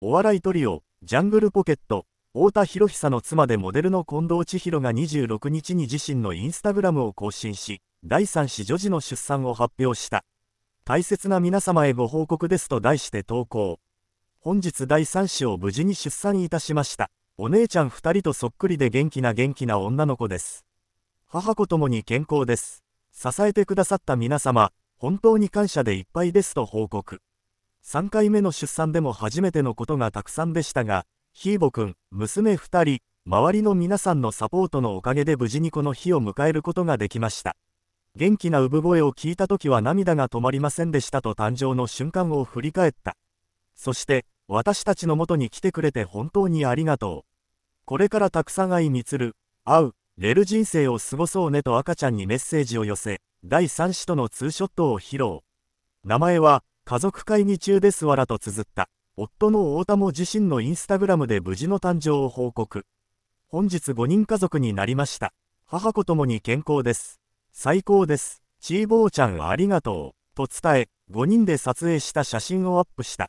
お笑いトリオ、ジャングルポケット、太田博久の妻でモデルの近藤千尋が26日に自身のインスタグラムを更新し、第3子女児の出産を発表した。大切な皆様へご報告ですと題して投稿。本日第3子を無事に出産いたしました。お姉ちゃん2人とそっくりで元気な元気な女の子です。母子ともに健康です。支えてくださった皆様、本当に感謝でいっぱいですと報告。3回目の出産でも初めてのことがたくさんでしたが、ひーぼくん、娘2人、周りの皆さんのサポートのおかげで無事にこの日を迎えることができました。元気な産声を聞いた時は涙が止まりませんでしたと誕生の瞬間を振り返った。そして、私たちの元に来てくれて本当にありがとう。これからたくさん愛みつる、会う、レル人生を過ごそうねと赤ちゃんにメッセージを寄せ、第3子とのツーショットを披露。名前は、家族会議中ですわらと綴った。夫の太田も自身のインスタグラムで無事の誕生を報告。本日5人家族になりました。母子ともに健康です。最高です。チーボーちゃんありがとう。と伝え、5人で撮影した写真をアップした。